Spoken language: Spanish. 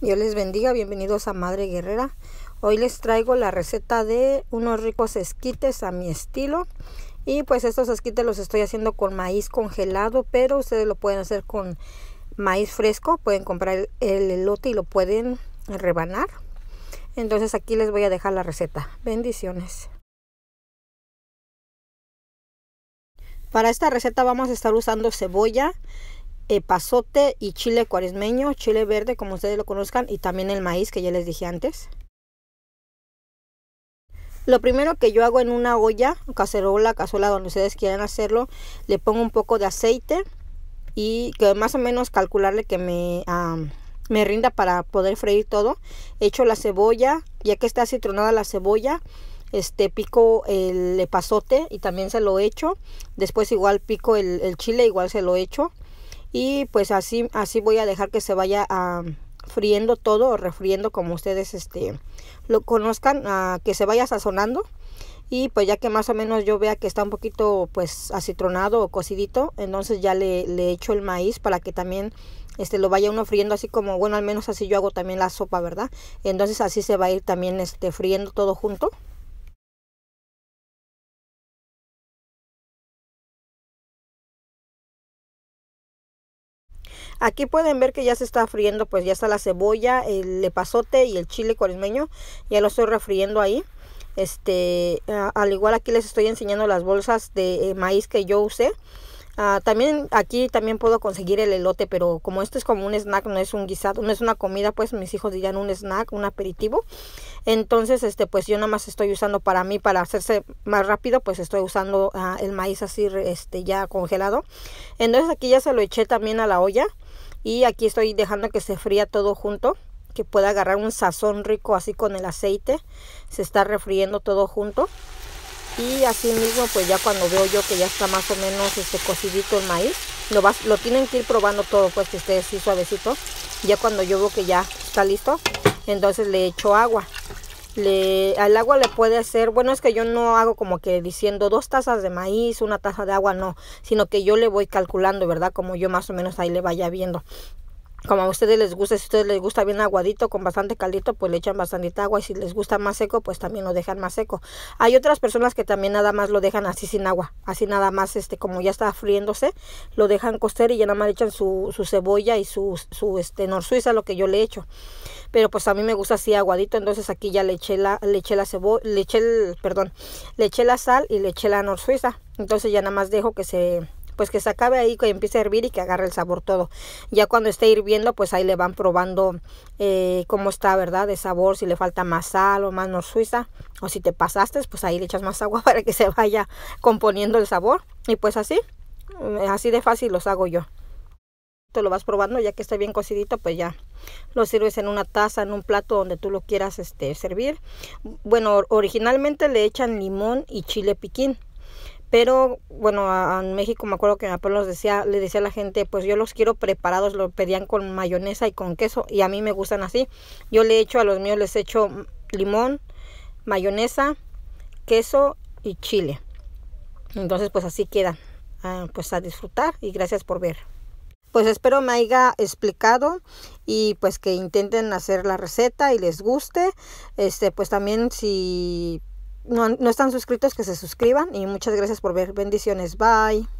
Dios les bendiga, bienvenidos a Madre Guerrera. Hoy les traigo la receta de unos ricos esquites a mi estilo. Y pues estos esquites los estoy haciendo con maíz congelado, pero ustedes lo pueden hacer con maíz fresco. Pueden comprar el, elote y lo pueden rebanar. Entonces aquí les voy a dejar la receta. Bendiciones. Para esta receta vamos a estar usando cebolla, epazote eh, y chile cuaresmeño, chile verde como ustedes lo conozcan y también el maíz que ya les dije antes. Lo primero que yo hago en una olla, cacerola, cazuela, donde ustedes quieran hacerlo, le pongo un poco de aceite y que más o menos calcularle que me, rinda para poder freír todo. Echo la cebolla, ya que está citronada la cebolla, este pico el epazote y también se lo echo. Después igual pico el, el chile, igual se lo echo y pues así, así voy a dejar que se vaya ah, friendo todo o refriendo como ustedes este, lo conozcan, a ah, que se vaya sazonando y pues ya que más o menos yo vea que está un poquito pues acitronado o cocidito, entonces ya le, le echo el maíz para que también este lo vaya uno friendo así como, bueno al menos así yo hago también la sopa, ¿verdad? Entonces así se va a ir también este friendo todo junto. Aquí pueden ver que ya se está friendo, pues ya está la cebolla, el epazote y el chile cuaresmeño. Ya lo estoy refriendo ahí. Este, al igual aquí les estoy enseñando las bolsas de eh, maíz que yo usé. Ah, también aquí también puedo conseguir el elote, pero como esto es como un snack, no es un guisado, no es una comida, pues mis hijos dirían un snack, un aperitivo. Entonces, este, pues yo nada más estoy usando para mí, para hacerse más rápido, pues estoy usando ah, el maíz así, este, ya congelado. Entonces aquí ya se lo eché también a la olla y aquí estoy dejando que se fría todo junto que pueda agarrar un sazón rico así con el aceite se está refriendo todo junto y así mismo pues ya cuando veo yo que ya está más o menos este cocidito el maíz lo, vas, lo tienen que ir probando todo pues que esté así suavecito ya cuando yo veo que ya está listo entonces le echo agua al agua le puede hacer, bueno es que yo no hago como que diciendo dos tazas de maíz, una taza de agua, no, sino que yo le voy calculando, ¿verdad? Como yo más o menos ahí le vaya viendo como a ustedes les gusta, si a ustedes les gusta bien aguadito con bastante caldito, pues le echan bastante agua y si les gusta más seco, pues también lo dejan más seco. Hay otras personas que también nada más lo dejan así sin agua, así nada más este como ya está friéndose, lo dejan coster y ya nada más le echan su, cebolla y su, su este nor suiza, lo que yo le he hecho. Pero pues a mí me gusta así aguadito, entonces aquí ya le eché la la cebolla le el, perdón, le eché la sal y le eché la nor suiza. Entonces ya nada más dejo que se pues que se acabe ahí, que empiece a hervir y que agarre el sabor todo. Ya cuando esté hirviendo, pues ahí le van probando eh, cómo está, ¿verdad? De sabor, si le falta más sal o más no suiza, o si te pasaste, pues ahí le echas más agua para que se vaya componiendo el sabor. Y pues así, mm, así de fácil los hago yo. Te lo vas probando, ya que esté bien cocidito, pues ya lo sirves en una taza, en un plato donde tú lo quieras este, servir. Bueno, originalmente le echan limón y chile piquín pero bueno, en México me acuerdo que mi papá decía, le decía a la gente, pues yo los quiero preparados, los pedían con mayonesa y con queso y a mí me gustan así. Yo le echo a los míos les hecho limón, mayonesa, queso y chile. Entonces pues así queda ah, pues a disfrutar y gracias por ver. Pues espero me haya explicado y pues que intenten hacer la receta y les guste. Este, pues también si no, no están suscritos, que se suscriban. Y muchas gracias por ver. Bendiciones. Bye.